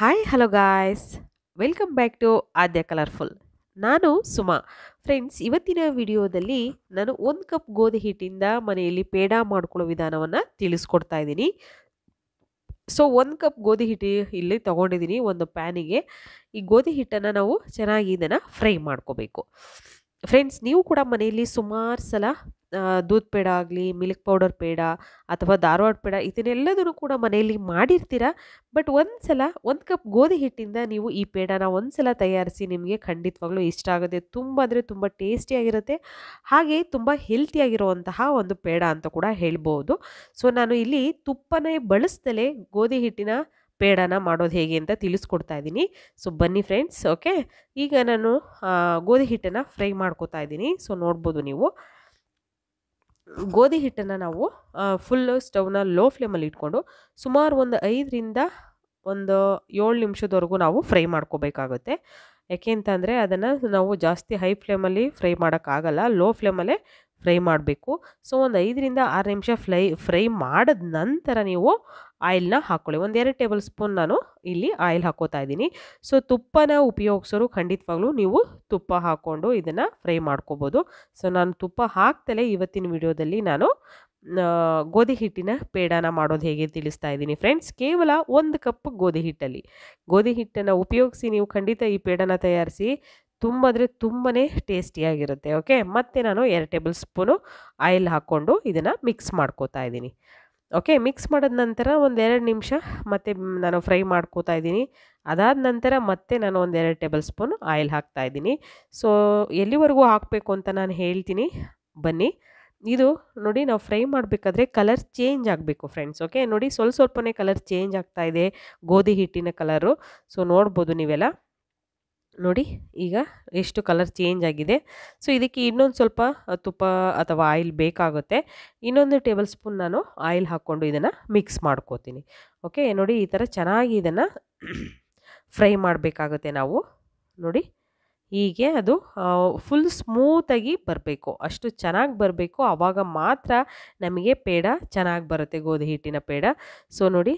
hi hello guys welcome back to Aadya colourful ನಾನು Suma friends ಇವತ್ತಿನ ವಿಡಿಯೋದಲ್ಲಿ ನಾನು ಒಂದು ಕಪ್ ಗೋಧಿ ಹಿಟ್ಟಿಂದ ಮನೆಯಲ್ಲಿ ಪೇಡ ಮಾಡ್ಕೊಳ್ಳೋ ವಿಧಾನವನ್ನು ತಿಳಿಸ್ಕೊಡ್ತಾ ಇದ್ದೀನಿ ಸೊ ಒಂದು ಕಪ್ ಗೋಧಿ ಹಿಟ್ಟು ಇಲ್ಲಿ ತೊಗೊಂಡಿದ್ದೀನಿ ಒಂದು ಪ್ಯಾನಿಗೆ ಈ ಗೋಧಿ ಹಿಟ್ಟನ್ನು ನಾವು ಚೆನ್ನಾಗಿ ಇದನ್ನು ಫ್ರೈ ಮಾಡ್ಕೋಬೇಕು ಫ್ರೆಂಡ್ಸ್ ನೀವು ಕೂಡ ಮನೆಯಲ್ಲಿ ಸುಮಾರು ಸಲ ದೂದ್ ಪೇಡ ಆಗಲಿ ಮಿಲ್ಕ್ ಪೌಡರ್ ಪೇಡ ಅಥವಾ ಧಾರವಾಡ ಪೇಡ ಇದನ್ನೆಲ್ಲದನ್ನು ಕೂಡ ಮನೆಯಲ್ಲಿ ಮಾಡಿರ್ತೀರ ಬಟ್ ಒಂದು ಸಲ ಒಂದು ಕಪ್ ಗೋಧಿ ಹಿಟ್ಟಿಂದ ನೀವು ಈ ಪೇಡನ ಒಂದು ಸಲ ತಯಾರಿಸಿ ನಿಮಗೆ ಖಂಡಿತವಾಗ್ಲೂ ಇಷ್ಟ ಆಗುತ್ತೆ ತುಂಬ ಅಂದರೆ ತುಂಬ ಟೇಸ್ಟಿಯಾಗಿರುತ್ತೆ ಹಾಗೆ ತುಂಬ ಹೆಲ್ತಿಯಾಗಿರುವಂತಹ ಒಂದು ಪೇಡ ಅಂತ ಕೂಡ ಹೇಳ್ಬೋದು ಸೊ ನಾನು ಇಲ್ಲಿ ತುಪ್ಪನೇ ಬಳಸ್ದಲೇ ಗೋಧಿ ಹಿಟ್ಟಿನ ಪೇಡನ ಮಾಡೋದು ಹೇಗೆ ಅಂತ ತಿಳಿಸ್ಕೊಡ್ತಾ ಇದ್ದೀನಿ ಸೊ ಬನ್ನಿ ಫ್ರೆಂಡ್ಸ್ ಓಕೆ ಈಗ ನಾನು ಗೋಧಿ ಹಿಟ್ಟನ್ನು ಫ್ರೈ ಮಾಡ್ಕೋತಾ ಇದ್ದೀನಿ ಸೊ ನೋಡ್ಬೋದು ನೀವು ಗೋಧಿ ಹಿಟ್ಟನ್ನು ನಾವು ಫುಲ್ಲು ಸ್ಟವ್ನ ಲೋ ಫ್ಲೇಮಲ್ಲಿ ಇಟ್ಕೊಂಡು ಸುಮಾರು ಒಂದು ಐದರಿಂದ ಒಂದು ಏಳು ನಿಮಿಷದವರೆಗೂ ನಾವು ಫ್ರೈ ಮಾಡ್ಕೋಬೇಕಾಗುತ್ತೆ ಯಾಕೆ ಅಂತಂದರೆ ಅದನ್ನು ನಾವು ಜಾಸ್ತಿ ಹೈ ಫ್ಲೇಮಲ್ಲಿ ಫ್ರೈ ಮಾಡೋಕ್ಕಾಗಲ್ಲ ಲೋ ಫ್ಲೇಮಲ್ಲೇ ಫ್ರೈ ಮಾಡಬೇಕು ಸೊ ಒಂದು ಐದರಿಂದ ಆರು ನಿಮಿಷ ಫ್ಲೈ ಫ್ರೈ ಮಾಡಿದ ನಂತರ ನೀವು ಆಯಿಲ್ನ ಹಾಕ್ಕೊಳ್ಳಿ ಎರಡು ಟೇಬಲ್ ಸ್ಪೂನ್ ನಾನು ಇಲ್ಲಿ ಆಯಿಲ್ ಹಾಕೋತಾ ಇದ್ದೀನಿ ಸೊ ತುಪ್ಪನ ಉಪಯೋಗಿಸೋರು ಖಂಡಿತವಾಗ್ಲೂ ನೀವು ತುಪ್ಪ ಹಾಕ್ಕೊಂಡು ಇದನ್ನು ಫ್ರೈ ಮಾಡ್ಕೋಬೋದು ಸೊ ನಾನು ತುಪ್ಪ ಹಾಕ್ತಲೇ ಇವತ್ತಿನ ವಿಡಿಯೋದಲ್ಲಿ ನಾನು ಗೋಧಿ ಹಿಟ್ಟಿನ ಪೇಡಾನ ಮಾಡೋದು ಹೇಗೆ ತಿಳಿಸ್ತಾ ಇದ್ದೀನಿ ಫ್ರೆಂಡ್ಸ್ ಕೇವಲ ಒಂದು ಕಪ್ ಗೋಧಿ ಹಿಟ್ಟಲ್ಲಿ ಗೋಧಿ ಹಿಟ್ಟನ್ನು ಉಪಯೋಗಿಸಿ ನೀವು ಖಂಡಿತ ಈ ಪೇಡಾನ ತಯಾರಿಸಿ ತುಂಬ ಅಂದರೆ ತುಂಬಾ ಟೇಸ್ಟಿಯಾಗಿರುತ್ತೆ ಓಕೆ ಮತ್ತೆ ನಾನು ಎರಡು ಟೇಬಲ್ ಸ್ಪೂನು ಆಯಿಲ್ ಹಾಕ್ಕೊಂಡು ಇದನ್ನು ಮಿಕ್ಸ್ ಮಾಡ್ಕೋತಾ ಇದ್ದೀನಿ ಓಕೆ ಮಿಕ್ಸ್ ಮಾಡಿದ ನಂತರ ಒಂದೆರಡು ನಿಮಿಷ ಮತ್ತೆ ನಾನು ಫ್ರೈ ಮಾಡ್ಕೋತಾ ಇದ್ದೀನಿ ಅದಾದ ನಂತರ ಮತ್ತೆ ನಾನು ಒಂದೆರಡು ಟೇಬಲ್ ಸ್ಪೂನ್ ಆಯಿಲ್ ಹಾಕ್ತಾ ಇದ್ದೀನಿ ಸೊ ಎಲ್ಲಿವರೆಗೂ ಹಾಕಬೇಕು ಅಂತ ನಾನು ಹೇಳ್ತೀನಿ ಬನ್ನಿ ಇದು ನೋಡಿ ನಾವು ಫ್ರೈ ಮಾಡಬೇಕಾದ್ರೆ ಕಲರ್ ಚೇಂಜ್ ಆಗಬೇಕು ಫ್ರೆಂಡ್ಸ್ ಓಕೆ ನೋಡಿ ಸ್ವಲ್ಪ ಸ್ವಲ್ಪನೇ ಕಲರ್ ಚೇಂಜ್ ಆಗ್ತಾ ಇದೆ ಗೋಧಿ ಹಿಟ್ಟಿನ ಕಲರು ಸೊ ನೋಡ್ಬೋದು ನೀವೆಲ್ಲ ನೋಡಿ ಈಗ ಎಷ್ಟು ಕಲರ್ ಚೇಂಜ್ ಆಗಿದೆ ಸೊ ಇದಕ್ಕೆ ಇನ್ನೊಂದು ಸ್ವಲ್ಪ ತುಪ್ಪ ಅಥವಾ ಆಯಿಲ್ ಬೇಕಾಗುತ್ತೆ ಇನ್ನೊಂದು ಟೇಬಲ್ ಸ್ಪೂನ್ ನಾನು ಆಯಿಲ್ ಹಾಕ್ಕೊಂಡು ಇದನ್ನು ಮಿಕ್ಸ್ ಮಾಡ್ಕೋತೀನಿ ಓಕೆ ನೋಡಿ ಈ ಥರ ಚೆನ್ನಾಗಿ ಇದನ್ನು ಫ್ರೈ ಮಾಡಬೇಕಾಗುತ್ತೆ ನಾವು ನೋಡಿ ಹೀಗೆ ಅದು ಫುಲ್ ಸ್ಮೂತಾಗಿ ಬರಬೇಕು ಅಷ್ಟು ಚೆನ್ನಾಗಿ ಬರಬೇಕು ಆವಾಗ ಮಾತ್ರ ನಮಗೆ ಪೇಡ ಚೆನ್ನಾಗಿ ಬರುತ್ತೆ ಗೋಧಿ ಹಿಟ್ಟಿನ ಪೇಡ ಸೊ ನೋಡಿ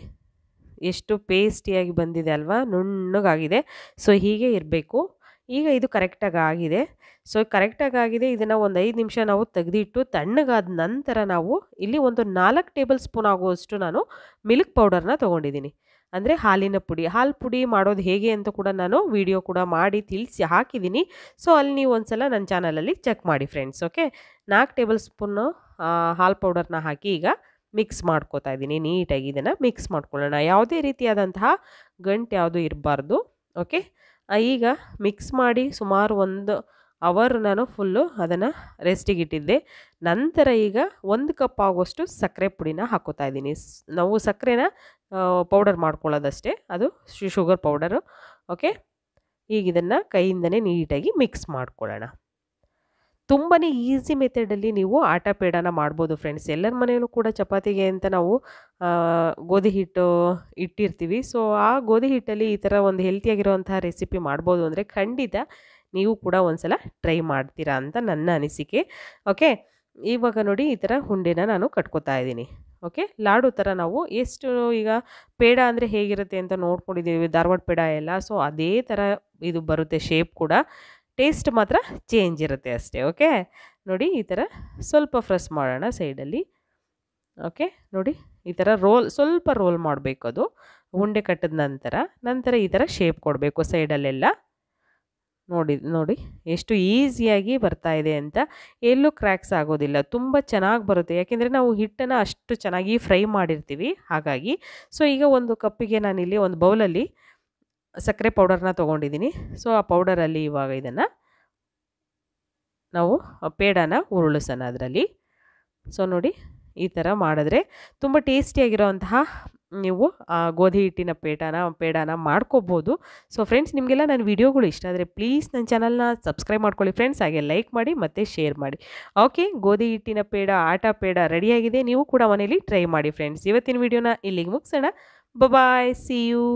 ಎಷ್ಟು ಪೇಸ್ಟಿಯಾಗಿ ಬಂದಿದೆ ಅಲ್ವಾ ನುಣ್ಣಗಾಗಿದೆ ಸೊ ಹೀಗೆ ಇರಬೇಕು ಈಗ ಇದು ಕರೆಕ್ಟಾಗಿ ಆಗಿದೆ ಸೊ ಕರೆಕ್ಟಾಗಿ ಆಗಿದೆ ಇದನ್ನು ಒಂದು ಐದು ನಿಮಿಷ ನಾವು ತೆಗೆದಿಟ್ಟು ತಣ್ಣಗಾದ ನಂತರ ನಾವು ಇಲ್ಲಿ ಒಂದು ನಾಲ್ಕು ಟೇಬಲ್ ಸ್ಪೂನ್ ಆಗುವಷ್ಟು ನಾನು ಮಿಲ್ಕ್ ಪೌಡರ್ನ ತೊಗೊಂಡಿದ್ದೀನಿ ಅಂದರೆ ಹಾಲಿನ ಪುಡಿ ಹಾಲು ಪುಡಿ ಮಾಡೋದು ಹೇಗೆ ಅಂತ ಕೂಡ ನಾನು ವಿಡಿಯೋ ಕೂಡ ಮಾಡಿ ತಿಳಿಸಿ ಹಾಕಿದ್ದೀನಿ ಸೊ ಅಲ್ಲಿ ನೀವು ಒಂದ್ಸಲ ನನ್ನ ಚಾನಲಲ್ಲಿ ಚೆಕ್ ಮಾಡಿ ಫ್ರೆಂಡ್ಸ್ ಓಕೆ ನಾಲ್ಕು ಟೇಬಲ್ ಸ್ಪೂನು ಹಾಲು ಪೌಡರ್ನ ಹಾಕಿ ಈಗ ಮಿಕ್ಸ್ ಮಾಡ್ಕೋತಾ ಇದ್ದೀನಿ ನೀಟಾಗಿ ಇದನ್ನು ಮಿಕ್ಸ್ ಮಾಡ್ಕೊಳ್ಳೋಣ ಯಾವುದೇ ರೀತಿಯಾದಂತಹ ಗಂಟು ಯಾವುದು ಇರಬಾರ್ದು ಓಕೆ ಈಗ ಮಿಕ್ಸ್ ಮಾಡಿ ಸುಮಾರು ಒಂದು ಅವರ್ ನಾನು ಫುಲ್ಲು ಅದನ್ನು ರೆಸ್ಟಿಗೆ ಇಟ್ಟಿದ್ದೆ ನಂತರ ಈಗ ಒಂದು ಕಪ್ ಆಗೋಷ್ಟು ಸಕ್ಕರೆ ಪುಡಿನ ಹಾಕೋತಾ ಇದ್ದೀನಿ ನಾವು ಸಕ್ಕರೆನ ಪೌಡರ್ ಮಾಡ್ಕೊಳ್ಳೋದಷ್ಟೇ ಅದು ಶುಗರ್ ಪೌಡರು ಓಕೆ ಈಗ ಇದನ್ನು ಕೈಯಿಂದನೇ ನೀಟಾಗಿ ಮಿಕ್ಸ್ ಮಾಡ್ಕೊಳ್ಳೋಣ ತುಂಬಾ ಈಸಿ ಮೆಥಡಲ್ಲಿ ನೀವು ಆಟ ಪೇಡನ ಮಾಡ್ಬೋದು ಫ್ರೆಂಡ್ಸ್ ಎಲ್ಲರ ಮನೆಯಲ್ಲೂ ಕೂಡ ಚಪಾತಿಗೆ ಅಂತ ನಾವು ಗೋಧಿ ಹಿಟ್ಟು ಇಟ್ಟಿರ್ತೀವಿ ಸೊ ಆ ಗೋಧಿ ಹಿಟ್ಟಲ್ಲಿ ಈ ಥರ ಒಂದು ಹೆಲ್ತಿಯಾಗಿರುವಂತಹ ರೆಸಿಪಿ ಮಾಡ್ಬೋದು ಅಂದರೆ ಖಂಡಿತ ನೀವು ಕೂಡ ಒಂದ್ಸಲ ಟ್ರೈ ಮಾಡ್ತೀರಾ ಅಂತ ನನ್ನ ಅನಿಸಿಕೆ ಓಕೆ ಇವಾಗ ನೋಡಿ ಈ ಥರ ಹುಂಡೆನ ನಾನು ಕಟ್ಕೋತಾ ಇದ್ದೀನಿ ಓಕೆ ಲಾಡು ಥರ ನಾವು ಎಷ್ಟು ಈಗ ಪೇಡ ಅಂದರೆ ಹೇಗಿರುತ್ತೆ ಅಂತ ನೋಡ್ಕೊಂಡಿದ್ದೀವಿ ಧಾರವಾಡ ಪೇಡ ಎಲ್ಲ ಸೊ ಅದೇ ಥರ ಇದು ಬರುತ್ತೆ ಶೇಪ್ ಕೂಡ ಟೇಸ್ಟ್ ಮಾತ್ರ ಚೇಂಜ್ ಇರುತ್ತೆ ಅಷ್ಟೇ ಓಕೆ ನೋಡಿ ಈ ಥರ ಸ್ವಲ್ಪ ಫ್ರೆಸ್ ಮಾಡೋಣ ಸೈಡಲ್ಲಿ ಓಕೆ ನೋಡಿ ಈ ಥರ ರೋಲ್ ಸ್ವಲ್ಪ ರೋಲ್ ಮಾಡಬೇಕು ಅದು ಉಂಡೆ ಕಟ್ಟಿದ ನಂತರ ನಂತರ ಈ ಥರ ಶೇಪ್ ಕೊಡಬೇಕು ಸೈಡಲ್ಲೆಲ್ಲ ನೋಡಿ ನೋಡಿ ಎಷ್ಟು ಈಸಿಯಾಗಿ ಬರ್ತಾ ಇದೆ ಅಂತ ಎಲ್ಲೂ ಕ್ರ್ಯಾಕ್ಸ್ ಆಗೋದಿಲ್ಲ ತುಂಬ ಚೆನ್ನಾಗಿ ಬರುತ್ತೆ ಯಾಕೆಂದರೆ ನಾವು ಹಿಟ್ಟನ್ನು ಅಷ್ಟು ಚೆನ್ನಾಗಿ ಫ್ರೈ ಮಾಡಿರ್ತೀವಿ ಹಾಗಾಗಿ ಸೊ ಈಗ ಒಂದು ಕಪ್ಪಿಗೆ ನಾನಿಲ್ಲಿ ಒಂದು ಬೌಲಲ್ಲಿ ಸಕ್ಕರೆ ಪೌಡರ್ನ ತೊಗೊಂಡಿದ್ದೀನಿ ಸೊ ಆ ಪೌಡರಲ್ಲಿ ಇವಾಗ ಇದನ್ನು ನಾವು ಪೇಡನ ಉರುಳಿಸೋಣ ಅದರಲ್ಲಿ ಸೊ ನೋಡಿ ಈ ಥರ ಮಾಡಿದ್ರೆ ತುಂಬ ಟೇಸ್ಟಿಯಾಗಿರೋವಂತಹ ನೀವು ಗೋಧಿ ಹಿಟ್ಟಿನ ಪೇಟನ ಪೇಡನ ಮಾಡ್ಕೋಬೋದು ಸೊ ಫ್ರೆಂಡ್ಸ್ ನಿಮಗೆಲ್ಲ ನನ್ನ ವೀಡಿಯೋಗಳು ಇಷ್ಟ ಆದರೆ ಪ್ಲೀಸ್ ನನ್ನ ಚಾನಲ್ನ ಸಬ್ಸ್ಕ್ರೈಬ್ ಮಾಡ್ಕೊಳ್ಳಿ ಫ್ರೆಂಡ್ಸ್ ಹಾಗೆ ಲೈಕ್ ಮಾಡಿ ಮತ್ತು ಶೇರ್ ಮಾಡಿ ಓಕೆ ಗೋಧಿ ಹಿಟ್ಟಿನ ಪೇಡ ಆಟ ಪೇಡ ರೆಡಿಯಾಗಿದೆ ನೀವು ಕೂಡ ಮನೇಲಿ ಟ್ರೈ ಮಾಡಿ ಫ್ರೆಂಡ್ಸ್ ಇವತ್ತಿನ ವೀಡಿಯೋನ ಇಲ್ಲಿಗೆ ಮುಗಿಸೋಣ ಬಾಯ್ ಸಿ ಯು